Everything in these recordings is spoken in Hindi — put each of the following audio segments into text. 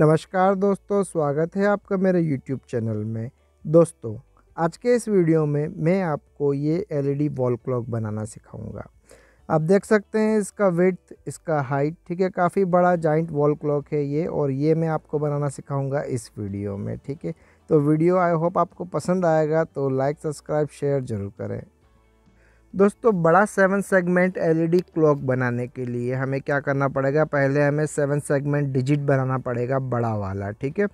नमस्कार दोस्तों स्वागत है आपका मेरे YouTube चैनल में दोस्तों आज के इस वीडियो में मैं आपको ये डी वॉल क्लॉक बनाना सिखाऊंगा आप देख सकते हैं इसका विथ इसका हाइट ठीक है काफ़ी बड़ा जॉइंट वॉल क्लॉक है ये और ये मैं आपको बनाना सिखाऊंगा इस वीडियो में ठीक है तो वीडियो आई होप आपको पसंद आएगा तो लाइक सब्सक्राइब शेयर ज़रूर करें दोस्तों बड़ा सेवन सेगमेंट एलईडी क्लॉक बनाने के लिए हमें क्या करना पड़ेगा पहले हमें सेवन सेगमेंट डिजिट बनाना पड़ेगा बड़ा वाला ठीक है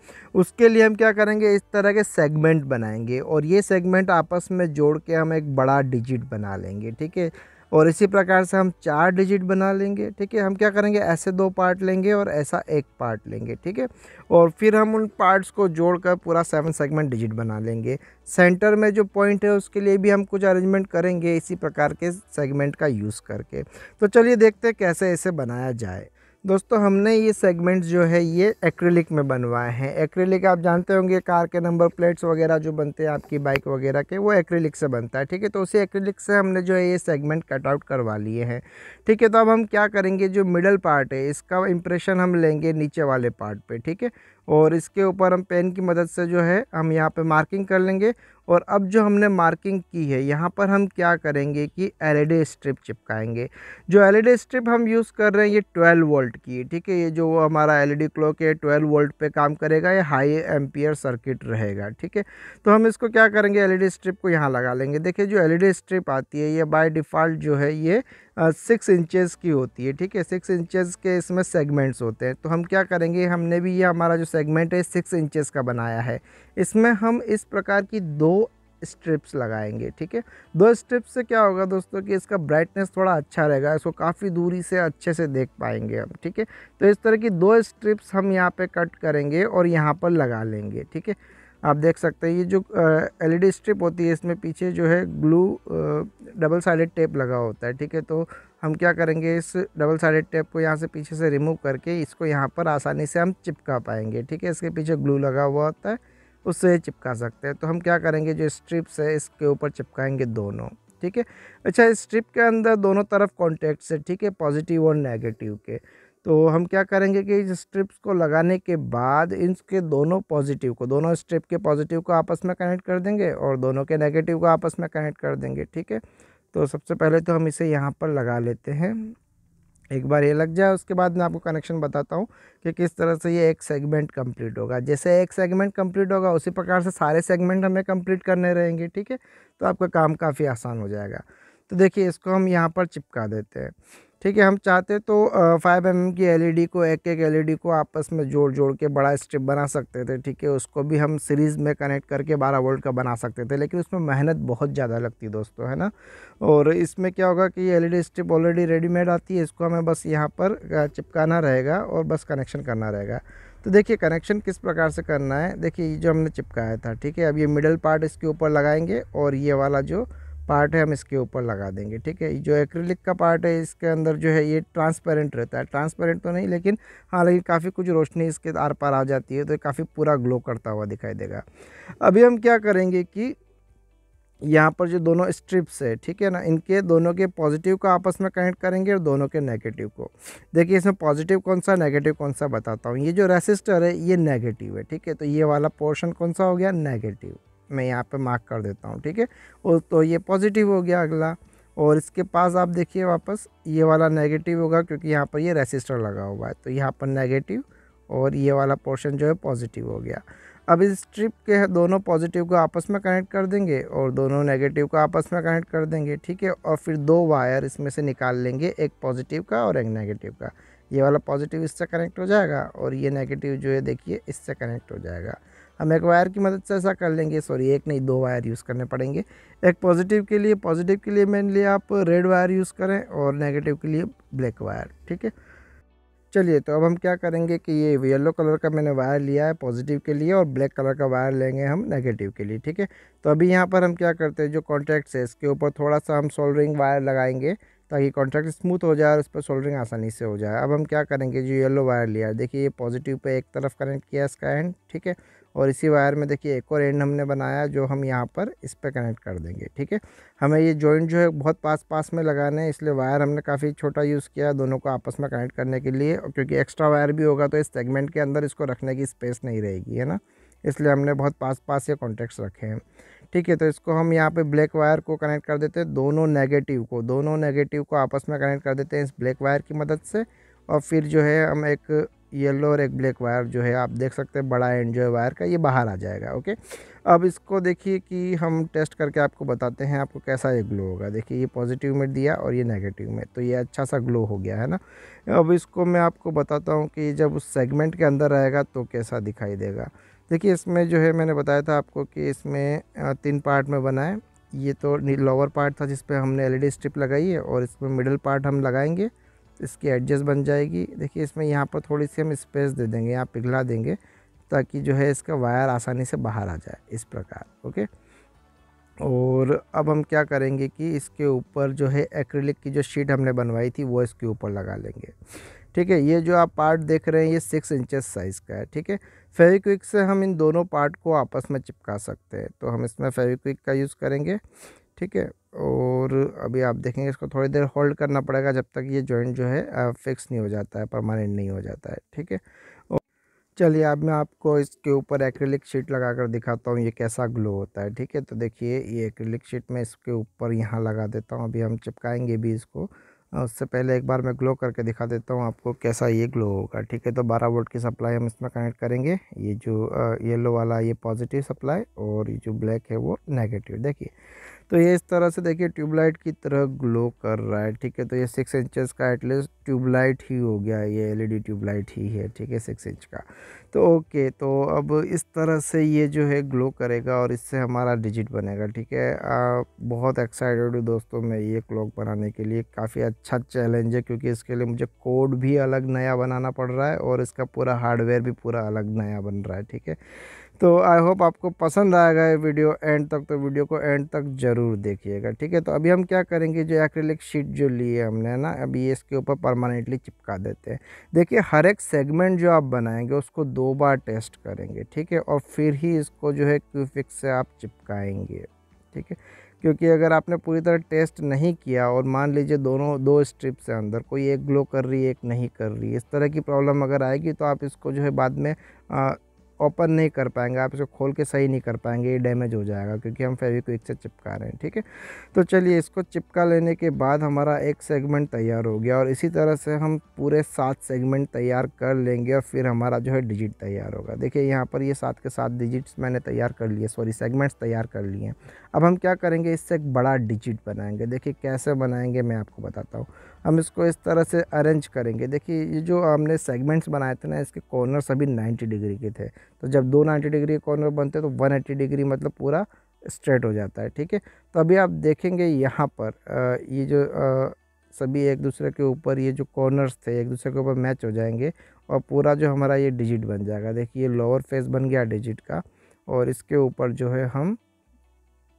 उसके लिए हम क्या करेंगे इस तरह के सेगमेंट बनाएंगे और ये सेगमेंट आपस में जोड़ के हम एक बड़ा डिजिट बना लेंगे ठीक है और इसी प्रकार से हम चार डिजिट बना लेंगे ठीक है हम क्या करेंगे ऐसे दो पार्ट लेंगे और ऐसा एक पार्ट लेंगे ठीक है और फिर हम उन पार्ट्स को जोड़कर पूरा सेवन सेगमेंट डिजिट बना लेंगे सेंटर में जो पॉइंट है उसके लिए भी हम कुछ अरेंजमेंट करेंगे इसी प्रकार के सेगमेंट का यूज़ करके तो चलिए देखते हैं कैसे इसे बनाया जाए दोस्तों हमने ये सेगमेंट जो है ये एक्रेलिक में बनवाए हैं एक्रेलिक आप जानते होंगे कार के नंबर प्लेट्स वगैरह जो बनते हैं आपकी बाइक वगैरह के वो एक्रेलिक से बनता है ठीक है तो उसी एक्रेलिक से हमने जो है ये सेगमेंट कट आउट करवा लिए हैं ठीक है तो अब हम क्या करेंगे जो मिडल पार्ट है इसका इम्प्रेशन हम लेंगे नीचे वाले पार्ट पर ठीक है और इसके ऊपर हम पेन की मदद से जो है हम यहाँ पर मार्किंग कर लेंगे और अब जो हमने मार्किंग की है यहाँ पर हम क्या करेंगे कि एल स्ट्रिप चिपकाएंगे जो एल स्ट्रिप हम यूज़ कर रहे हैं ये ट्वेल्व वोल्ट की ठीक है ये जो हमारा एल क्लॉक है ट्वेल्व वोल्ट पर काम करेगा ये हाई एम्पियर सर्किट रहेगा ठीक है तो हम इसको क्या करेंगे एल स्ट्रिप को यहाँ लगा लेंगे देखिए जो एल स्ट्रिप आती है ये बाई डिफ़ॉल्ट जो है ये सिक्स इंचेस की होती है ठीक है सिक्स इंचेस के इसमें सेगमेंट्स होते हैं तो हम क्या करेंगे हमने भी ये हमारा जो सेगमेंट है सिक्स इंचेस का बनाया है इसमें हम इस प्रकार की दो स्ट्रिप्स लगाएंगे ठीक है दो स्ट्रिप्स से क्या होगा दोस्तों कि इसका ब्राइटनेस थोड़ा अच्छा रहेगा इसको काफ़ी दूरी से अच्छे से देख पाएंगे हम ठीक है तो इस तरह की दो स्ट्रिप्स हम यहाँ पर कट करेंगे और यहाँ पर लगा लेंगे ठीक है आप देख सकते हैं ये जो एल स्ट्रिप होती है इसमें पीछे जो है ग्लू डबल साइडेड टेप लगा होता है ठीक है तो हम क्या करेंगे इस डबल साइडेड टेप को यहाँ से पीछे से रिमूव करके इसको यहाँ पर आसानी से हम चिपका पाएंगे ठीक है इसके पीछे ग्लू लगा हुआ होता है उससे चिपका सकते हैं तो हम क्या करेंगे जो स्ट्रिप्स है इसके ऊपर चिपकाएंगे दोनों ठीक है अच्छा स्ट्रिप के अंदर दोनों तरफ कॉन्टैक्ट से ठीक है पॉजिटिव और नेगेटिव के तो हम क्या करेंगे कि इस स्ट्रिप्स को लगाने के बाद इनके दोनों पॉजिटिव को दोनों स्ट्रिप के पॉजिटिव को आपस में कनेक्ट कर देंगे और दोनों के नेगेटिव को आपस में कनेक्ट कर देंगे ठीक है तो सबसे पहले तो हम इसे यहाँ पर लगा लेते हैं एक बार ये लग जाए उसके बाद मैं आपको कनेक्शन बताता हूँ कि किस तरह से ये एक सेगमेंट कंप्लीट होगा जैसे एक सेगमेंट कंप्लीट होगा उसी प्रकार से सारे सेगमेंट हमें कंप्लीट करने रहेंगे ठीक है तो आपका काम काफ़ी आसान हो जाएगा तो देखिए इसको हम यहाँ पर चिपका देते हैं ठीक है हम चाहते तो फाइव एम की एलईडी e को एक एक एलईडी e को आपस में जोड़ जोड़ के बड़ा स्ट्रिप बना सकते थे ठीक है उसको भी हम सीरीज़ में कनेक्ट करके बारह वोल्ट का बना सकते थे लेकिन उसमें मेहनत बहुत ज़्यादा लगती दोस्तों है ना और इसमें क्या होगा कि एलईडी स्ट्रिप ऑलरेडी रेडीमेड आती है इसको हमें बस यहाँ पर चिपकाना रहेगा और बस कनेक्शन करना रहेगा तो देखिए कनेक्शन किस प्रकार से करना है देखिए जो हमने चिपकाया था ठीक है अब ये मिडल पार्ट इसके ऊपर लगाएंगे और ये वाला जो पार्ट है हम इसके ऊपर लगा देंगे ठीक है जो एक्रिलिक का पार्ट है इसके अंदर जो है ये ट्रांसपेरेंट रहता है ट्रांसपेरेंट तो नहीं लेकिन हाँ लेकिन काफ़ी कुछ रोशनी इसके आर पार आ जाती है तो काफ़ी पूरा ग्लो करता हुआ दिखाई देगा अभी हम क्या करेंगे कि यहाँ पर जो दोनों स्ट्रिप्स है ठीक है ना इनके दोनों के पॉजिटिव को आपस में कनेक्ट करेंगे और दोनों के नेगेटिव को देखिए इसमें पॉजिटिव कौन सा नेगेटिव कौन सा बताता हूँ ये जो रेसिस्टर है ये नेगेटिव है ठीक है तो ये वाला पोर्शन कौन सा हो गया नेगेटिव मैं यहाँ पे मार्क कर देता हूँ ठीक है और तो ये पॉजिटिव हो गया अगला और इसके पास आप देखिए वापस ये वाला नेगेटिव होगा क्योंकि यहाँ पर ये रेसिस्टर लगा हुआ है तो यहाँ पर नेगेटिव और ये वाला पोर्शन जो है पॉजिटिव हो गया अब इस स्ट्रिप के दोनों पॉजिटिव को आपस में कनेक्ट कर देंगे और दोनों नेगेटिव को आपस में कनेक्ट कर देंगे ठीक है और फिर दो वायर इसमें से निकाल लेंगे एक पॉजिटिव का और एक नेगेटिव का ये वाला पॉजिटिव इससे कनेक्ट हो जाएगा और ये नेगेटिव जो है देखिए इससे कनेक्ट हो जाएगा हम एक वायर की मदद से ऐसा कर लेंगे सॉरी एक नहीं दो वायर यूज़ करने पड़ेंगे एक पॉजिटिव के लिए पॉजिटिव के लिए मेनली आप रेड वायर यूज़ करें और नेगेटिव के लिए ब्लैक वायर ठीक है चलिए तो अब हम क्या करेंगे कि ये येलो कलर का मैंने वायर लिया है पॉजिटिव के लिए और ब्लैक कलर का वायर लेंगे हम नेगेटिव के लिए ठीक है तो अभी यहाँ पर हम क्या करते हैं जो कॉन्ट्रैक्ट है इसके ऊपर थोड़ा सा हम सोल्डरिंग वायर लगाएंगे ताकि कॉन्ट्रैक्ट स्मूथ हो जाए और उस पर सोल्डरिंग आसानी से हो जाए अब हम क्या करेंगे जो येलो वायर लिया है देखिए ये पॉजिटिव पे एक तरफ कनेक्ट किया इसका एंड ठीक है और इसी वायर में देखिए एक और एंड हमने बनाया जो हम यहाँ पर इस पर कनेक्ट कर देंगे ठीक है हमें ये जॉइंट जो है बहुत पास पास में लगाने हैं इसलिए वायर हमने काफ़ी छोटा यूज़ किया दोनों को आपस में कनेक्ट करने के लिए और क्योंकि एक्स्ट्रा वायर भी होगा तो इस सेगमेंट के अंदर इसको रखने की स्पेस नहीं रहेगी है ना इसलिए हमने बहुत पास पास ये कॉन्टैक्ट्स रखे हैं ठीक है तो इसको हम यहाँ पे ब्लैक वायर को कनेक्ट कर देते हैं दोनों नेगेटिव को दोनों नेगेटिव को आपस में कनेक्ट कर देते हैं इस ब्लैक वायर की मदद से और फिर जो है हम एक येलो और एक ब्लैक वायर जो है आप देख सकते हैं बड़ा एंड जो है वायर का ये बाहर आ जाएगा ओके अब इसको देखिए कि हम टेस्ट करके आपको बताते हैं आपको कैसा ये ग्लो होगा देखिए ये पॉजिटिव में दिया और ये नेगेटिव में तो ये अच्छा सा ग्लो हो गया है ना अब इसको मैं आपको बताता हूँ कि जब उस सेगमेंट के अंदर रहेगा तो कैसा दिखाई देगा देखिए इसमें जो है मैंने बताया था आपको कि इसमें तीन पार्ट में बनाए ये तो लोअर पार्ट था जिस पर हमने एलईडी स्ट्रिप e लगाई है और इसमें मिडिल पार्ट हम लगाएंगे इसकी एडजस्ट बन जाएगी देखिए इसमें यहाँ पर थोड़ी सी हम स्पेस दे देंगे यहाँ पिघला देंगे ताकि जो है इसका वायर आसानी से बाहर आ जाए इस प्रकार ओके और अब हम क्या करेंगे कि इसके ऊपर जो है एक्रिलिक की जो शीट हमने बनवाई थी वो इसके ऊपर लगा लेंगे ठीक है ये जो आप पार्ट देख रहे हैं ये सिक्स इंचेस साइज़ का है ठीक है फेविक्विक से हम इन दोनों पार्ट को आपस में चिपका सकते हैं तो हम इसमें फेविक्विक का यूज़ करेंगे ठीक है और अभी आप देखेंगे इसको थोड़ी देर होल्ड करना पड़ेगा जब तक ये जॉइंट जो है फिक्स नहीं हो जाता है परमानेंट नहीं हो जाता है ठीक है चलिए अब मैं आपको इसके ऊपर एक्रिलिक शीट लगा कर दिखाता हूँ ये कैसा ग्लो होता है ठीक है तो देखिए ये एक्रिलिक शीट मैं इसके ऊपर यहाँ लगा देता हूँ अभी हम चिपकाएंगे भी इसको उससे पहले एक बार मैं ग्लो करके दिखा देता हूँ आपको कैसा ये ग्लो होगा ठीक है तो 12 वोल्ट की सप्लाई हम इसमें कनेक्ट करेंगे ये जो येलो वाला ये पॉजिटिव सप्लाई और ये जो ब्लैक है वो नेगेटिव देखिए तो ये इस तरह से देखिए ट्यूबलाइट की तरह ग्लो कर रहा है ठीक है तो ये सिक्स इंचेस का एटलीस्ट ट्यूबलाइट ही हो गया ये एलईडी e ट्यूबलाइट ही है ठीक है सिक्स इंच का तो ओके तो अब इस तरह से ये जो है ग्लो करेगा और इससे हमारा डिजिट बनेगा ठीक है आ, बहुत एक्साइटेड हूँ दोस्तों मैं ये क्लॉक बनाने के लिए काफ़ी अच्छा चैलेंज है क्योंकि इसके लिए मुझे कोड भी अलग नया बनाना पड़ रहा है और इसका पूरा हार्डवेयर भी पूरा अलग नया बन रहा है ठीक है तो आई होप आपको पसंद आएगा ये वीडियो एंड तक तो वीडियो को एंड तक ज़रूर देखिएगा ठीक है तो अभी हम क्या करेंगे जो एक्रेलिक शीट जो लिए हमने है ना अभी इसके ऊपर परमानेंटली चिपका देते हैं देखिए हर एक सेगमेंट जो आप बनाएंगे उसको दो बार टेस्ट करेंगे ठीक है और फिर ही इसको जो है क्यूफिक्स से आप चिपकाएंगे ठीक है क्योंकि अगर आपने पूरी तरह टेस्ट नहीं किया और मान लीजिए दोनों दो स्ट्रिप से अंदर कोई एक ग्लो कर रही है एक नहीं कर रही है इस तरह की प्रॉब्लम अगर आएगी तो आप इसको जो है बाद में आ, ओपन नहीं कर पाएंगे आप इसको खोल के सही नहीं कर पाएंगे ये डैमेज हो जाएगा क्योंकि हम फेविक्विक से चिपका रहे हैं ठीक है तो चलिए इसको चिपका लेने के बाद हमारा एक सेगमेंट तैयार हो गया और इसी तरह से हम पूरे सात सेगमेंट तैयार कर लेंगे और फिर हमारा जो है डिजिट तैयार होगा देखिए यहाँ पर ये सात के सात डिजिट्स मैंने तैयार कर लिए सॉरी सेगमेंट्स तैयार कर लिए अब हम क्या करेंगे इससे एक बड़ा डिजिट बनाएंगे देखिए कैसे बनाएंगे मैं आपको बताता हूँ हम इसको इस तरह से अरेंज करेंगे देखिए ये जो हमने सेगमेंट्स बनाए थे ना इसके कॉर्नर सभी 90 डिग्री के थे तो जब दो 90 डिग्री के कॉर्नर बनते तो 180 डिग्री मतलब पूरा स्ट्रेट हो जाता है ठीक है तो अभी आप देखेंगे यहाँ पर ये जो सभी एक दूसरे के ऊपर ये जो कॉर्नर्स थे एक दूसरे के ऊपर मैच हो जाएंगे और पूरा जो हमारा ये डिजिट बन जाएगा देखिए ये लोअर फेस बन गया डिजिट का और इसके ऊपर जो है हम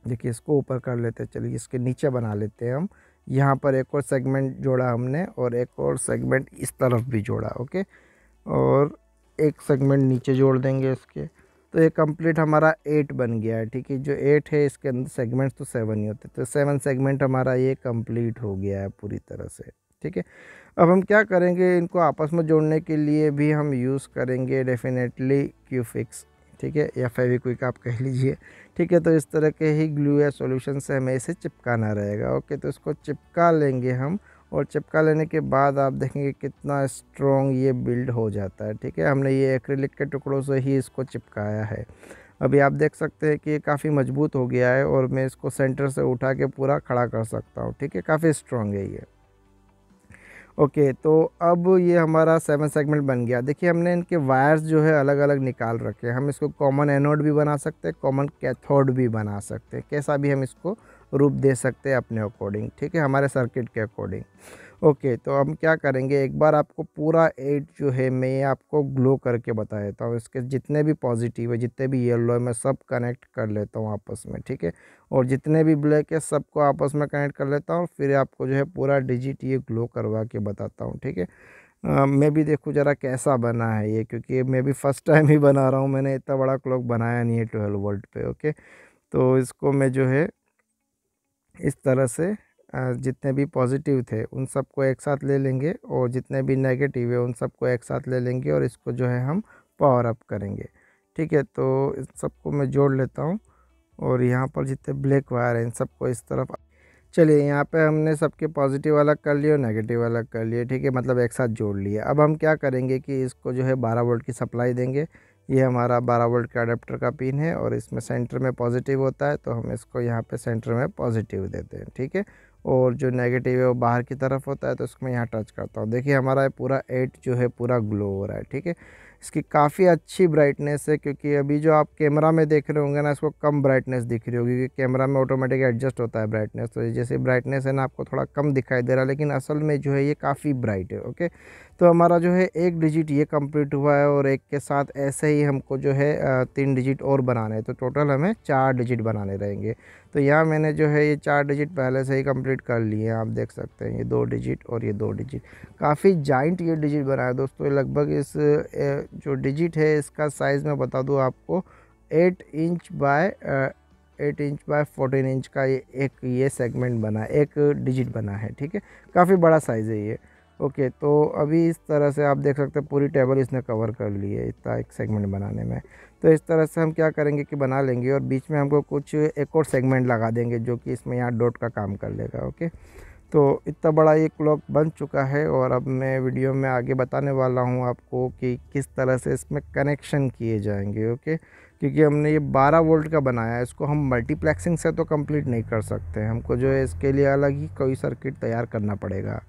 देखिए इसको ऊपर कर लेते हैं चलिए इसके नीचे बना लेते हैं हम यहाँ पर एक और सेगमेंट जोड़ा हमने और एक और सेगमेंट इस तरफ भी जोड़ा ओके और एक सेगमेंट नीचे जोड़ देंगे इसके तो ये कंप्लीट हमारा एट बन गया है ठीक है जो एट है इसके अंदर सेगमेंट्स तो सेवन ही होते तो सेवन सेगमेंट हमारा ये कंप्लीट हो गया है पूरी तरह से ठीक है अब हम क्या करेंगे इनको आपस में जोड़ने के लिए भी हम यूज़ करेंगे डेफिनेटली क्यू फिक्स ठीक है या फेविक्विक आप कह लीजिए ठीक है तो इस तरह के ही ग्लू या सॉल्यूशन से हमें इसे चिपकाना रहेगा ओके तो इसको चिपका लेंगे हम और चिपका लेने के बाद आप देखेंगे कितना स्ट्रॉन्ग ये बिल्ड हो जाता है ठीक है हमने ये एक्रिलिक के टुकड़ों से ही इसको चिपकाया है अभी आप देख सकते हैं कि ये काफ़ी मजबूत हो गया है और मैं इसको सेंटर से उठा के पूरा खड़ा कर सकता हूँ ठीक है काफ़ी स्ट्रॉन्ग है ये ओके तो अब ये हमारा सेवन सेगमेंट बन गया देखिए हमने इनके वायर्स जो है अलग अलग निकाल रखे हैं हम इसको कॉमन एनोड भी बना सकते हैं कॉमन कैथोड भी बना सकते हैं कैसा भी हम इसको रूप दे सकते हैं अपने अकॉर्डिंग ठीक है हमारे सर्किट के अकॉर्डिंग ओके तो हम क्या करेंगे एक बार आपको पूरा एड जो है मैं आपको ग्लो करके बता देता हूँ इसके जितने भी पॉजिटिव है जितने भी येलो है मैं सब कनेक्ट कर लेता हूँ आपस में ठीक है और जितने भी ब्लैक है सबको आपस में कनेक्ट कर लेता हूँ फिर आपको जो है पूरा डिजिट ये ग्लो करवा के बताता हूँ ठीक है मैं भी देखूँ ज़रा कैसा बना है ये क्योंकि मैं भी फ़र्स्ट टाइम ही बना रहा हूँ मैंने इतना बड़ा क्लॉक बनाया नहीं है ट्वेल्व वोल्ट पे ओके तो इसको मैं जो है इस तरह से जितने भी पॉजिटिव थे उन सबको एक साथ ले लेंगे और जितने भी नेगेटिव है उन सबको एक साथ ले लेंगे और इसको जो है हम पावर अप करेंगे ठीक है तो इन सबको मैं जोड़ लेता हूँ और यहाँ पर जितने ब्लैक वायर हैं इन सबको इस तरफ चलिए यहाँ पे हमने सबके पॉजिटिव अलग कर लिए और नेगेटिव अलग कर लिए ठीक है मतलब एक साथ जोड़ लिए अब हम क्या करेंगे कि इसको जो है बारह वोल्ट की सप्लाई देंगे ये हमारा बारह वोल्ट का अडेप्टर का पिन है और इसमें सेंटर में पॉजिटिव होता है तो हम इसको यहाँ पर सेंटर में पॉजिटिव देते हैं ठीक है और जो नेगेटिव है वो बाहर की तरफ होता है तो उसको मैं यहाँ टच करता हूँ देखिए हमारा पूरा एट जो है पूरा ग्लो हो रहा है ठीक है इसकी काफ़ी अच्छी ब्राइटनेस है क्योंकि अभी जो आप कैमरा में देख रहे होंगे ना इसको कम ब्राइटनेस दिख रही होगी क्योंकि कैमरा में ऑटोमेटिक एडजस्ट होता है ब्राइटनेस तो जैसे ब्राइटनेस है ना आपको थोड़ा कम दिखाई दे रहा है लेकिन असल में जो है ये काफ़ी ब्राइट है ओके तो हमारा जो है एक डिजिट ये कंप्लीट हुआ है और एक के साथ ऐसे ही हमको जो है तीन डिजिट और बनाने हैं तो टोटल हमें चार डिजिट बनाने रहेंगे तो यहाँ मैंने जो है ये चार डिजिट पहले से ही कंप्लीट कर लिए हैं आप देख सकते हैं ये दो डिजिट और ये दो डिजिट काफ़ी जाइंट ये डिजिट बनाए दोस्तों लगभग इस जो डिजिट है इसका साइज़ मैं बता दूँ आपको eight inch by eight inch by fourteen inch का ये एक ये सेगमेंट बना है एक डिजिट बना है ठीक है काफ़ी बड़ा साइज़ है ये ओके तो अभी इस तरह से आप देख सकते हैं पूरी टेबल इसने कवर कर ली है इतना एक सेगमेंट बनाने में तो इस तरह से हम क्या करेंगे कि बना लेंगे और बीच में हमको कुछ एक और सेगमेंट लगा देंगे जो कि इसमें यहाँ डॉट का काम कर लेगा ओके तो इतना बड़ा ये क्लॉक बन चुका है और अब मैं वीडियो में आगे बताने वाला हूँ आपको कि किस तरह से इसमें कनेक्शन किए जाएंगे ओके क्योंकि हमने ये 12 वोल्ट का बनाया है इसको हम मल्टीप्लेक्सिंग से तो कंप्लीट नहीं कर सकते हमको जो है इसके लिए अलग ही कोई सर्किट तैयार करना पड़ेगा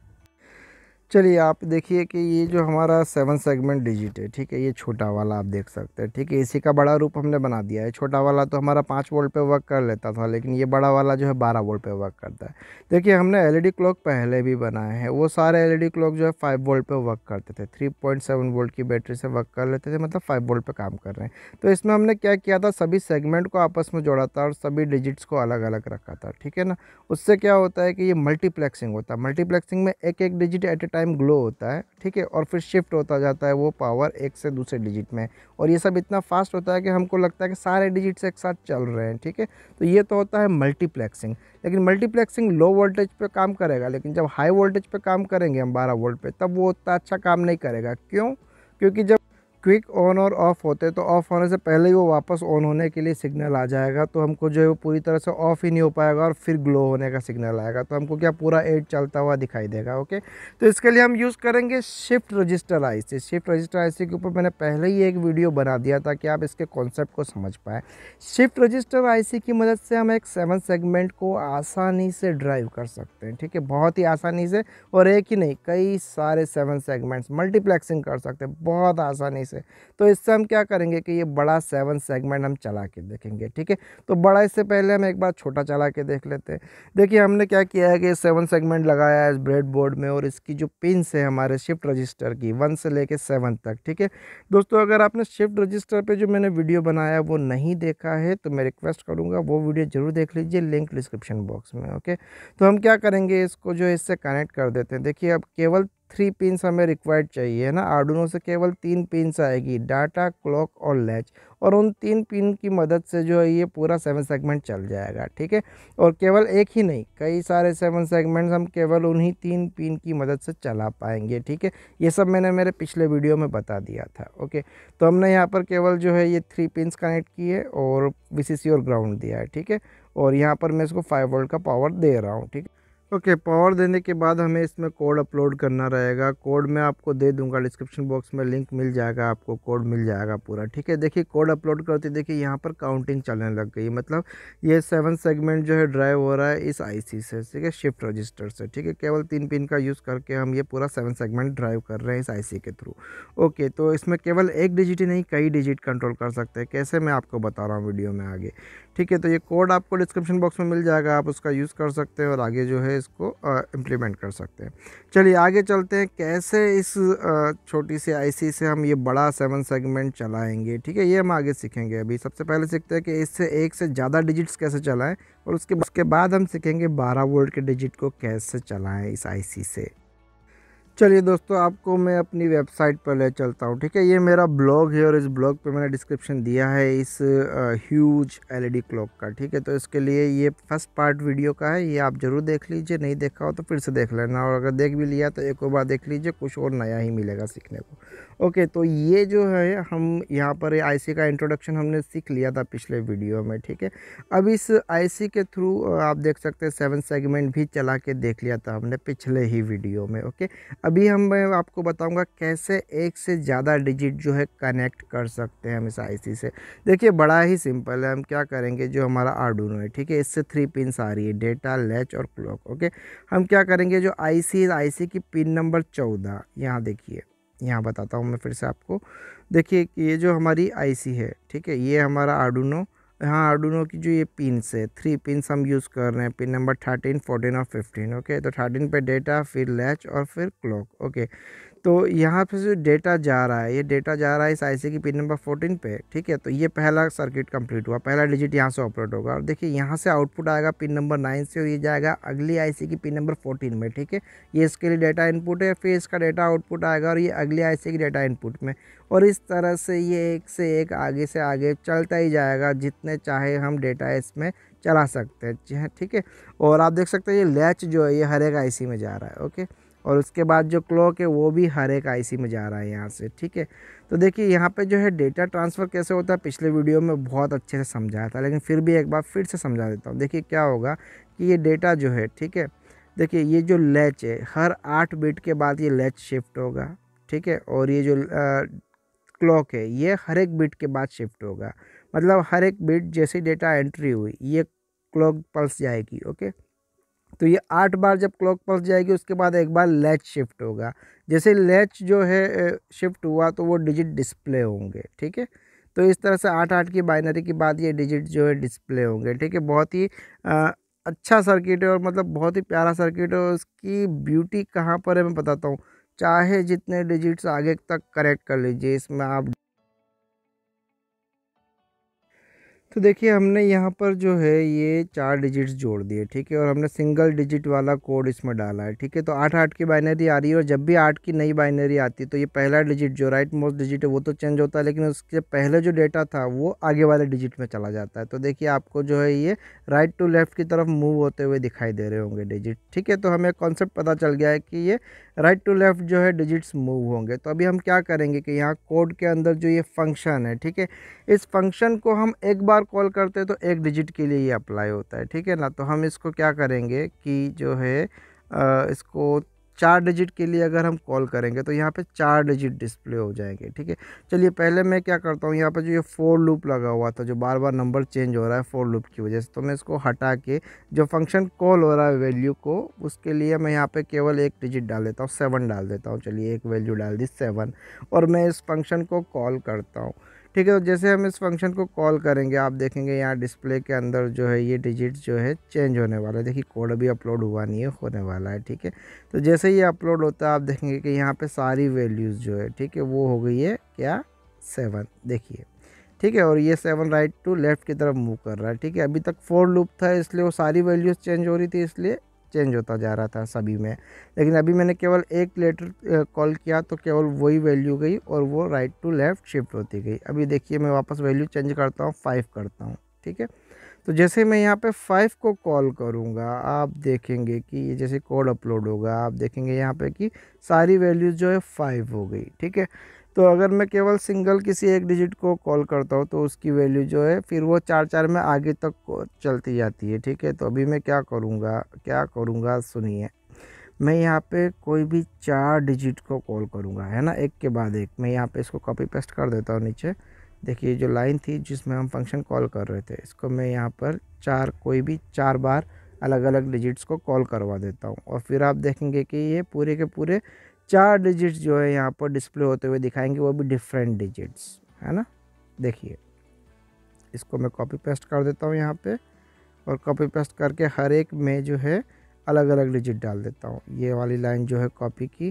चलिए आप देखिए कि ये जो हमारा सेवन सेगमेंट डिजिट है ठीक है ये छोटा वाला आप देख सकते हैं ठीक है इसी का बड़ा रूप हमने बना दिया है छोटा वाला तो हमारा पाँच वोल्ट पे वर्क कर लेता था लेकिन ये बड़ा वाला जो है बारह वोल्ट पे वर्क करता है देखिए हमने एलईडी क्लॉक पहले भी बनाए हैं वो सारे एल क्लॉक जो है फाइव वोल्ट पर वर्क करते थे थ्री पॉइंट सेवन वोल्ट की बैटरी से वर्क कर लेते थे मतलब फाइव वोल्ट पर काम कर रहे हैं तो इसमें हमने क्या किया था सभी सेगमेंट को आपस में जोड़ा था और सभी डिजिट्स को अलग अलग रखा था ठीक है ना उससे क्या होता है कि ये मल्टीप्लेक्सिंग होता है मल्टीप्लेक्सिंग में एक एक digit at a time glow होता है ठीक है और फिर शिफ्ट होता जाता है वो पावर एक से दूसरे डिजिट में और ये सब इतना फास्ट होता है कि हमको लगता है कि सारे डिजिट्स एक साथ चल रहे हैं ठीक है तो ये तो होता है मल्टीप्लेक्सिंग लेकिन मल्टीप्लेक्सिंग लो वोल्टेज पे काम करेगा लेकिन जब हाई वोल्टेज पर काम करेंगे हम बारह वोल्ट पे तब वो उतना अच्छा काम नहीं करेगा क्यों क्योंकि जब क्विक ऑन और ऑफ़ होते हैं तो ऑफ़ होने से पहले ही वो वापस ऑन होने के लिए सिग्नल आ जाएगा तो हमको जो है वो पूरी तरह से ऑफ़ ही नहीं हो पाएगा और फिर ग्लो होने का सिग्नल आएगा तो हमको क्या पूरा एड चलता हुआ दिखाई देगा ओके तो इसके लिए हम यूज़ करेंगे shift register I C shift register I C के ऊपर मैंने पहले ही एक वीडियो बना दिया था कि आप इसके कॉन्सेप्ट को समझ पाएँ शिफ्ट रजिस्टर आई सी की मदद से हम एक सेवन सेगमेंट को आसानी से ड्राइव कर सकते हैं ठीक है बहुत ही आसानी से और एक ही नहीं कई सारे सेवन सेगमेंट्स मल्टीप्लेक्सिंग कर सकते हैं बहुत आसानी चौबीस तो इससे हम क्या करेंगे कि ये बड़ा सेवन सेगमेंट हम चला के देखेंगे ठीक है तो बड़ा इससे पहले हम एक बार छोटा चला के देख लेते हैं देखिए हमने क्या किया है कि सेवन सेगमेंट लगाया है इस ब्रेड बोर्ड में और इसकी जो पिन है हमारे शिफ्ट रजिस्टर की वन से लेके सेवन तक ठीक है दोस्तों अगर आपने शिफ्ट रजिस्टर पर जो मैंने वीडियो बनाया वो नहीं देखा है तो मैं रिक्वेस्ट करूँगा वो वीडियो ज़रूर देख लीजिए लिंक डिस्क्रिप्शन बॉक्स में ओके तो हम क्या करेंगे इसको जो इससे कनेक्ट कर देते हैं देखिए अब केवल थ्री पिन्स हमें रिक्वायर्ड चाहिए है ना आर्डुनो से केवल तीन पिन्स आएगी डाटा क्लॉक और लैच और उन तीन पिन की मदद से जो है ये पूरा सेवन सेगमेंट चल जाएगा ठीक है और केवल एक ही नहीं कई सारे सेवन सेगमेंट्स हम केवल उन्हीं तीन पिन की मदद से चला पाएंगे ठीक है ये सब मैंने मेरे पिछले वीडियो में बता दिया था ओके तो हमने यहाँ पर केवल जो है ये थ्री पिन्स कनेक्ट किए और बी और ग्राउंड दिया है ठीक है और यहाँ पर मैं इसको फाइव वोल्ट का पावर दे रहा हूँ ठीक है ओके okay, पावर देने के बाद हमें इसमें कोड अपलोड करना रहेगा कोड मैं आपको दे दूंगा डिस्क्रिप्शन बॉक्स में लिंक मिल जाएगा आपको कोड मिल जाएगा पूरा ठीक है देखिए कोड अपलोड करते देखिए यहाँ पर काउंटिंग चलने लग गई मतलब ये सेवन सेगमेंट जो है ड्राइव हो रहा है इस आईसी से ठीक है शिफ्ट रजिस्टर से ठीक है केवल तीन पिन का यूज़ करके हम ये पूरा सेवन सेगमेंट ड्राइव कर रहे हैं इस आई के थ्रू ओके तो इसमें केवल एक डिजिट ही नहीं कई डिजिट कंट्रोल कर सकते हैं कैसे मैं आपको बता रहा हूँ वीडियो में आगे ठीक है तो ये कोड आपको डिस्क्रिप्शन बॉक्स में मिल जाएगा आप उसका यूज़ कर सकते हैं और आगे जो है इसको इम्प्लीमेंट कर सकते हैं चलिए आगे चलते हैं कैसे इस छोटी सी आईसी से हम ये बड़ा सेवन सेगमेंट चलाएंगे ठीक है ये हम आगे सीखेंगे अभी सबसे पहले सीखते हैं कि इससे एक से ज़्यादा डिजिट्स कैसे चलाएं और उसके उसके बाद हम सीखेंगे बारह वोल्ट के डिजिट को कैसे चलाएं इस आई से चलिए दोस्तों आपको मैं अपनी वेबसाइट पर ले चलता हूँ ठीक है ये मेरा ब्लॉग है और इस ब्लॉग पे मैंने डिस्क्रिप्शन दिया है इस ह्यूज एलईडी क्लॉक का ठीक है तो इसके लिए ये फर्स्ट पार्ट वीडियो का है ये आप ज़रूर देख लीजिए नहीं देखा हो तो फिर से देख लेना और अगर देख भी लिया तो एक और बार देख लीजिए कुछ और नया ही मिलेगा सीखने को ओके तो ये जो है हम यहाँ पर आईसी का इंट्रोडक्शन हमने सीख लिया था पिछले वीडियो में ठीक है अब इस आईसी के थ्रू आप देख सकते हैं सेवन सेगमेंट भी चला के देख लिया था हमने पिछले ही वीडियो में ओके अभी हम मैं आपको बताऊंगा कैसे एक से ज़्यादा डिजिट जो है कनेक्ट कर सकते हैं हम इस आई से देखिए बड़ा ही सिंपल है हम क्या करेंगे जो हमारा आर्डूनो है ठीक है इससे थ्री पिन आ रही है डेटा लैच और क्लॉक ओके हम क्या करेंगे जो आईसी आईसी की पिन नंबर चौदह यहाँ देखिए यहाँ बताता हूँ मैं फिर से आपको देखिए ये जो हमारी आईसी है ठीक है ये हमारा आर्डुनो यहाँ आर्डुनो की जो ये पिनस है थ्री पिनस हम यूज़ कर रहे हैं पिन नंबर थर्टीन फोर्टीन और फिफ्टीन ओके तो थर्टीन पे डेटा फिर लैच और फिर क्लॉक ओके तो यहाँ पे जो डेटा जा रहा है ये डेटा जा रहा है इस आईसी की पिन नंबर 14 पे ठीक है तो ये पहला सर्किट कंप्लीट हुआ पहला डिजिट यहाँ से ऑपरेट होगा और देखिए यहाँ से आउटपुट आएगा पिन नंबर 9 से और ये जाएगा अगली आईसी की पिन नंबर 14 में ठीक है ये इसके लिए डेटा इनपुट है फिर इसका डेटा आउटपुट आएगा और ये अगली आई की डेटा इनपुट में और इस तरह से ये एक से एक आगे से आगे चलता ही जाएगा जितने चाहे हम डेटा इसमें चला सकते हैं ठीक है और आप देख सकते हैं ये लैच जो है ये हर एक सी में जा रहा है ओके और उसके बाद जो क्लॉक है वो भी हर एक आईसी में जा रहा है यहाँ से ठीक है तो देखिए यहाँ पे जो है डेटा ट्रांसफ़र कैसे होता है पिछले वीडियो में बहुत अच्छे से समझाया था लेकिन फिर भी एक बार फिर से समझा देता हूँ देखिए क्या होगा कि ये डेटा जो है ठीक है देखिए ये जो लैच है हर आठ बिट के बाद ये लैच शिफ्ट होगा ठीक है और ये जो क्लॉक है ये हर एक बिट के बाद शिफ्ट होगा मतलब हर एक बिट जैसे डेटा एंट्री हुई ये क्लॉक पल्स जाएगी ओके तो ये आठ बार जब क्लॉक पल्स जाएगी उसके बाद एक बार लेच शिफ्ट होगा जैसे लेच जो है शिफ्ट हुआ तो वो डिजिट डिस्प्ले होंगे ठीक है तो इस तरह से आठ आठ की बाइनरी के बाद ये डिजिट जो है डिस्प्ले होंगे ठीक है बहुत ही आ, अच्छा सर्किट है और मतलब बहुत ही प्यारा सर्किट है उसकी ब्यूटी कहाँ पर है मैं बताता हूँ चाहे जितने डिजिट्स आगे तक करेक्ट कर लीजिए इसमें आप तो देखिए हमने यहाँ पर जो है ये चार डिजिट्स जोड़ दिए ठीक है और हमने सिंगल डिजिट वाला कोड इसमें डाला है ठीक है तो आठ आठ की बाइनरी आ रही है और जब भी आठ की नई बाइनरी आती है तो ये पहला डिजिट जो राइट मोस्ट डिजिट है वो तो चेंज होता है लेकिन उसके पहले जो डेटा था वो आगे वाले डिजिट में चला जाता है तो देखिए आपको जो है ये राइट टू लेफ़्ट की तरफ मूव होते हुए दिखाई दे रहे होंगे डिजिट ठीक है तो हमें कॉन्सेप्ट पता चल गया है कि ये राइट टू लेफ़्ट जो है डिजिट्स मूव होंगे तो अभी हम क्या करेंगे कि यहाँ कोड के अंदर जो ये फंक्शन है ठीक है इस फंक्शन को हम एक बार कॉल करते हैं तो एक डिजिट के लिए ये अप्लाई होता है ठीक है ना तो हम इसको क्या करेंगे कि जो है आ, इसको चार डिजिट के लिए अगर हम कॉल करेंगे तो यहाँ पे चार डिजिट डिस्प्ले हो जाएंगे ठीक है चलिए पहले मैं क्या करता हूँ यहाँ पे जो ये फोर लूप लगा हुआ था जो बार बार नंबर चेंज हो रहा है फोर लूप की वजह से तो मैं इसको हटा के जो फंक्शन कॉल हो रहा है वैल्यू को उसके लिए मैं यहाँ पर केवल एक डिजिट डाल देता हूँ सेवन डाल देता हूँ चलिए एक वैल्यू डाल दी सेवन और मैं इस फंक्शन को कॉल करता हूँ ठीक है तो जैसे हम इस फंक्शन को कॉल करेंगे आप देखेंगे यहाँ डिस्प्ले के अंदर जो है ये डिजिट जो है चेंज होने वाला है देखिए कोड अभी अपलोड हुआ नहीं है होने वाला है ठीक है तो जैसे ये अपलोड होता है आप देखेंगे कि यहाँ पर सारी वैल्यूज़ जो है ठीक है वो हो गई है क्या सेवन देखिए ठीक है और ये सेवन राइट टू लेफ़्ट की तरफ मूव कर रहा है ठीक है अभी तक फोर लूप था इसलिए वो सारी वैल्यूज़ चेंज हो रही थी इसलिए चेंज होता जा रहा था सभी में लेकिन अभी मैंने केवल एक लेटर कॉल किया तो केवल वही वैल्यू गई और वो राइट टू लेफ़्ट शिफ्ट होती गई अभी देखिए मैं वापस वैल्यू चेंज करता हूँ फाइव करता हूँ ठीक है तो जैसे मैं यहाँ पे फाइव को कॉल करूँगा आप देखेंगे कि ये जैसे कोड अपलोड होगा आप देखेंगे यहाँ पे कि सारी वैल्यूज़ जो है फाइव हो गई ठीक है तो अगर मैं केवल सिंगल किसी एक डिजिट को कॉल करता हूँ तो उसकी वैल्यू जो है फिर वो चार चार में आगे तक चलती जाती है ठीक है तो अभी मैं क्या करूँगा क्या करूँगा सुनिए मैं यहाँ पे कोई भी चार डिजिट को कॉल करूँगा है ना एक के बाद एक मैं यहाँ पे इसको कॉपी पेस्ट कर देता हूँ नीचे देखिए जो लाइन थी जिसमें हम फंक्शन कॉल कर रहे थे इसको मैं यहाँ पर चार कोई भी चार बार अलग अलग डिजिट्स को कॉल करवा देता हूँ और फिर आप देखेंगे कि ये पूरे के पूरे चार डिजिट्स जो है यहाँ पर डिस्प्ले होते हुए दिखाएंगे वो भी डिफरेंट डिजिट्स है ना देखिए इसको मैं कॉपी पेस्ट कर देता हूँ यहाँ पे और कॉपी पेस्ट करके हर एक में जो है अलग अलग डिजिट डाल देता हूँ ये वाली लाइन जो है कॉपी की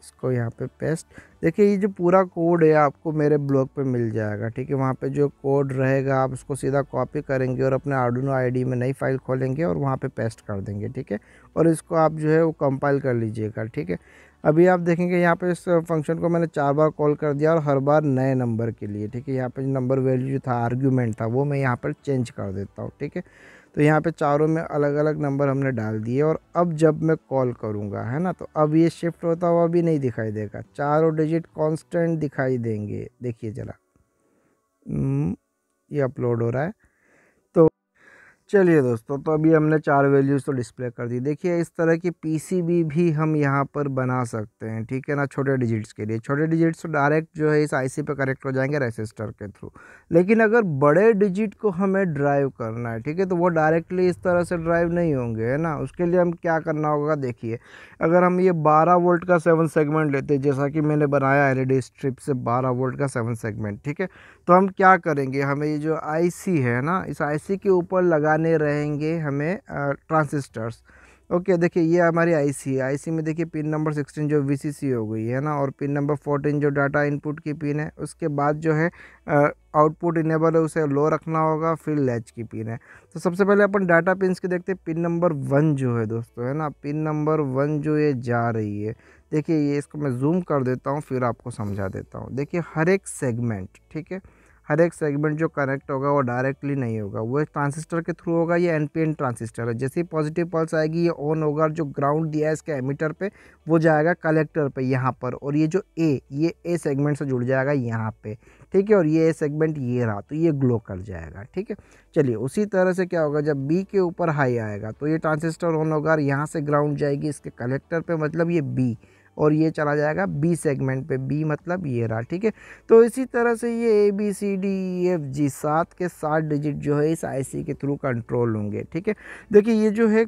इसको यहाँ पे पेस्ट देखिए ये जो पूरा कोड है आपको मेरे ब्लॉग पे मिल जाएगा ठीक है वहाँ पे जो कोड रहेगा आप उसको सीधा कॉपी करेंगे और अपने आर्डुनो आईडी में नई फाइल खोलेंगे और वहाँ पे पेस्ट कर देंगे ठीक है और इसको आप जो है वो कंपाइल कर लीजिएगा ठीक है अभी आप देखेंगे यहाँ पे इस फंक्शन को मैंने चार बार कॉल कर दिया और हर बार नए नंबर के लिए ठीक है यहाँ पे नंबर वैल्यू जो था आर्ग्यूमेंट था वो मैं यहाँ पर चेंज कर देता हूँ ठीक है तो यहाँ पे चारों में अलग अलग नंबर हमने डाल दिए और अब जब मैं कॉल करूँगा है ना तो अब ये शिफ्ट होता हुआ भी नहीं दिखाई देगा चारों डिजिट कॉन्स्टेंट दिखाई देंगे देखिए जरा हम्म, ये अपलोड हो रहा है चलिए दोस्तों तो अभी हमने चार वैल्यूज़ तो डिस्प्ले कर दी देखिए इस तरह की पीसीबी भी हम यहाँ पर बना सकते हैं ठीक है ना छोटे डिजिट्स के लिए छोटे डिजिट्स तो डायरेक्ट जो है इस आईसी पे कनेक्ट हो जाएंगे रेसिस्टर के थ्रू लेकिन अगर बड़े डिजिट को हमें ड्राइव करना है ठीक है तो वो डायरेक्टली इस तरह से ड्राइव नहीं होंगे है ना उसके लिए हम क्या करना होगा देखिए अगर हम ये बारह वोल्ट का सेवन सेगमेंट लेते जैसा कि मैंने बनाया एल स्ट्रिप e से बारह वोल्ट का सेवन सेगमेंट ठीक है तो हम क्या करेंगे हमें ये जो आईसी है ना इस आईसी के ऊपर लगाने रहेंगे हमें ट्रांसिस्टर्स ओके देखिए ये हमारी आईसी है आईसी में देखिए पिन नंबर सिक्सटीन जो वीसीसी हो गई है ना और पिन नंबर फोर्टीन जो डाटा इनपुट की पिन है उसके बाद जो है आउटपुट इनेबल है उसे लो रखना होगा फिर लैच की पिन है तो सबसे पहले अपन डाटा पिन के देखते हैं पिन नंबर वन जो है दोस्तों है ना पिन नंबर वन जो ये जा रही है देखिए ये इसको मैं जूम कर देता हूँ फिर आपको समझा देता हूँ देखिए हर एक सेगमेंट ठीक है हर एक सेगमेंट जो कनेक्ट होगा वो डायरेक्टली नहीं होगा वो एक ट्रांसिस्टर के थ्रू होगा ये एन पी एन ट्रांसिस्टर है जैसे ही पॉजिटिव पल्स आएगी ये ऑन होगा और जो ग्राउंड दिया है इसके एमीटर पे वो जाएगा कलेक्टर पे यहाँ पर और ये जो ए ये ए सेगमेंट से जुड़ जाएगा यहाँ पे ठीक है और ये ए सेगमेंट ये रहा तो ये ग्लो कर जाएगा ठीक है चलिए उसी तरह से क्या होगा जब बी के ऊपर हाई आएगा तो ये ट्रांसिस्टर ऑन होगा और यहाँ से ग्राउंड जाएगी इसके कलेक्टर पर मतलब ये बी और ये चला जाएगा बी सेगमेंट पे बी मतलब ये रहा ठीक है तो इसी तरह से ये A B C D E F G सात के सात डिजिट जो है इस आईसी के थ्रू कंट्रोल होंगे ठीक है देखिए ये जो है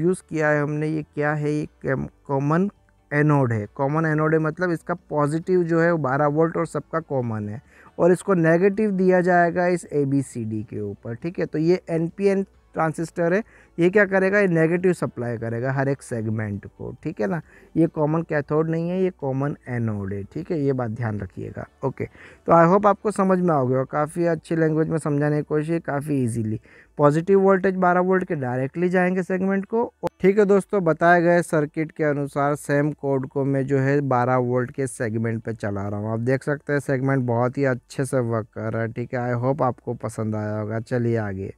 यूज़ किया है हमने ये क्या है ये कॉमन एनोड है कॉमन एनोड है मतलब इसका पॉजिटिव जो है वो बारह वोल्ट और सबका कॉमन है और इसको नेगेटिव दिया जाएगा इस ए बी सी डी के ऊपर ठीक है तो ये एन पी एन ट्रांसिस्टर है ये क्या करेगा ये नेगेटिव सप्लाई करेगा हर एक सेगमेंट को ठीक है ना ये कॉमन कैथोड नहीं है ये कॉमन एनोड है ठीक है ये बात ध्यान रखिएगा ओके तो आई होप आपको समझ में आओगे और काफ़ी अच्छी लैंग्वेज में समझाने की कोशिश काफ़ी ईजिली पॉजिटिव वोल्टेज 12 वोल्ट के डायरेक्टली जाएंगे सेगमेंट को ठीक है दोस्तों बताए गए सर्किट के अनुसार सेम कोड को मैं जो है 12 वोल्ट के सेगमेंट पे चला रहा हूँ आप देख सकते हैं सेगमेंट बहुत ही अच्छे से वर्क कर रहा है ठीक है आई होप आपको पसंद आया होगा चलिए आगे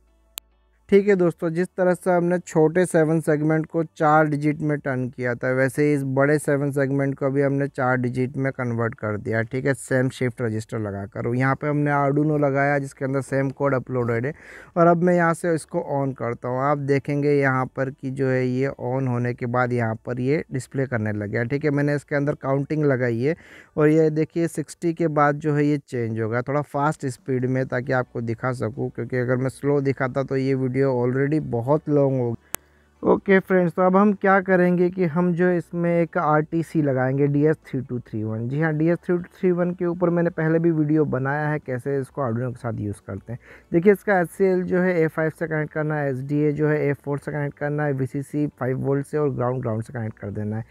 ठीक है दोस्तों जिस तरह से हमने छोटे सेवन सेगमेंट को चार डिजिट में टर्न किया था वैसे ही इस बड़े सेवन सेगमेंट को भी हमने चार डिजिट में कन्वर्ट कर दिया ठीक है सेम शिफ्ट रजिस्टर लगा कर यहाँ पे हमने आर्डूनो लगाया जिसके अंदर सेम कोड अपलोडेड है और अब मैं यहाँ से इसको ऑन करता हूँ आप देखेंगे यहाँ पर कि जो है ये ऑन होने के बाद यहाँ पर ये डिस्प्ले करने लग गया ठीक है मैंने इसके अंदर काउंटिंग लगाई है और ये देखिए सिक्सटी के बाद जो है ये चेंज होगा थोड़ा फास्ट स्पीड में ताकि आपको दिखा सकूँ क्योंकि अगर मैं स्लो दिखाता तो ये वीडियो ऑलरेडी बहुत लॉन्ग होगी ओके फ्रेंड्स तो अब हम क्या करेंगे कि हम जो इसमें एक आरटीसी लगाएंगे D S three two three one जी हाँ D S three two three one के ऊपर मैंने पहले भी वीडियो बनाया है कैसे इसको आर्डुइनो के साथ यूज़ करते हैं देखिए इसका एच सी एल जो है ए फाइव से कनेक्ट करना है एस डी ए जो है ए फोर से कनेक्ट करना है V C C five volt से और ग्राउंड ग्राउंड से कनेक्ट कर देना है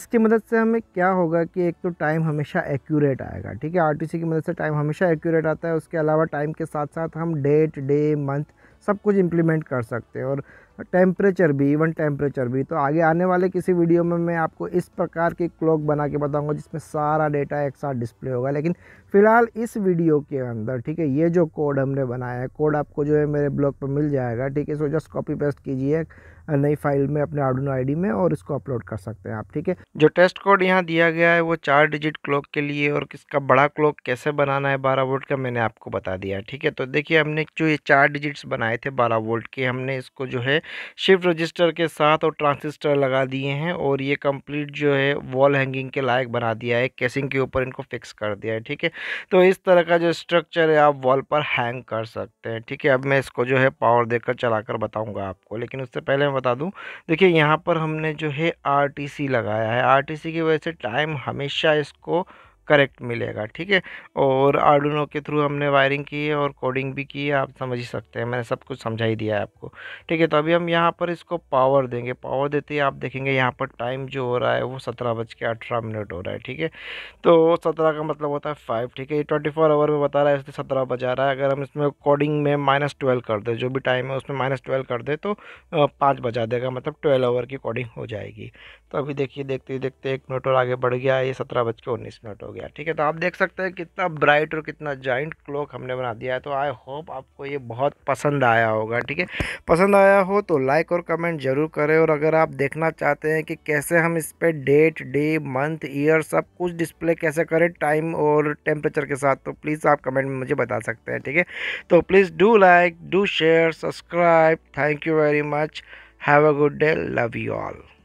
इसकी मदद से हमें क्या होगा कि एक तो टाइम हमेशा एक्यूरेट आएगा ठीक है आर टी सी की मदद से टाइम हमेशा एक्यूरेट आता है उसके अलावा टाइम के साथ साथ हम डेट डे मंथ सब कुछ इम्प्लीमेंट कर सकते हैं और टेम्परेचर भी इवन टेम्परेचर भी तो आगे आने वाले किसी वीडियो में मैं आपको इस प्रकार की क्लॉक बना के बताऊंगा जिसमें सारा डेटा एक साथ डिस्प्ले होगा लेकिन फ़िलहाल इस वीडियो के अंदर ठीक है ये जो कोड हमने बनाया है कोड आपको जो है मेरे ब्लॉग पर मिल जाएगा ठीक है सो जस्ट कॉपी पेस्ट कीजिए नई फाइल में अपने आर्डोनो आई में और इसको अपलोड कर सकते हैं आप ठीक है जो टेस्ट कोड यहाँ दिया गया है वो चार डिजिट क्लॉक के लिए और किसका बड़ा क्लॉक कैसे बनाना है बारह वोल्ट का मैंने आपको बता दिया ठीक है तो देखिए हमने जो ये चार डिजिट्स बनाए थे बारह वोल्ट के हमने इसको जो है शिफ्ट रजिस्टर के साथ और ट्रांसिस्टर लगा दिए हैं और ये कंप्लीट जो है वॉल हैंगिंग के लायक बना दिया है कैसिंग के ऊपर इनको फिक्स कर दिया है ठीक है तो इस तरह का जो स्ट्रक्चर है आप वॉल पर हैंग कर सकते हैं ठीक है अब मैं इसको जो है पावर देकर चलाकर बताऊंगा आपको लेकिन उससे पहले मैं बता दूं देखिए यहाँ पर हमने जो है आरटीसी लगाया है आरटीसी की वजह से टाइम हमेशा इसको करेक्ट मिलेगा ठीक है और आर्डुनो के थ्रू हमने वायरिंग की है और कोडिंग भी की है आप समझ ही सकते हैं मैंने सब कुछ समझा ही दिया है आपको ठीक है तो अभी हम यहाँ पर इसको पावर देंगे पावर देते ही आप देखेंगे यहाँ पर टाइम जो हो रहा है वो सत्रह बज के अठारह मिनट हो रहा है ठीक है तो सत्रह का मतलब होता है फाइव ठीक है ये ट्वेंटी फोर आवर में बता रहा है इसलिए सत्रह बजा रहा है अगर हम इसमें कोडिंग में माइनस ट्वेल्व कर दें जो भी टाइम है उसमें माइनस ट्वेल्व कर दें तो पाँच बजा देगा मतलब ट्वेल्व आवर की कोडिंग हो जाएगी तो अभी देखिए देखते देखते एक मिनट और आगे बढ़ गया ये सत्रह बज के उन्नीस मिनट हो गया ठीक है तो आप देख सकते हैं कितना ब्राइट और कितना जॉइंट क्लॉक हमने बना दिया है तो आई होप आपको ये बहुत पसंद आया होगा ठीक है पसंद आया हो तो लाइक और कमेंट ज़रूर करें और अगर आप देखना चाहते हैं कि कैसे हम इस पर डेट डे मंथ ईयर सब कुछ डिस्प्ले कैसे करें टाइम और टेम्परेचर के साथ तो प्लीज़ आप कमेंट में मुझे बता सकते हैं ठीक है तो please do like do share subscribe thank you very much have a good day love you all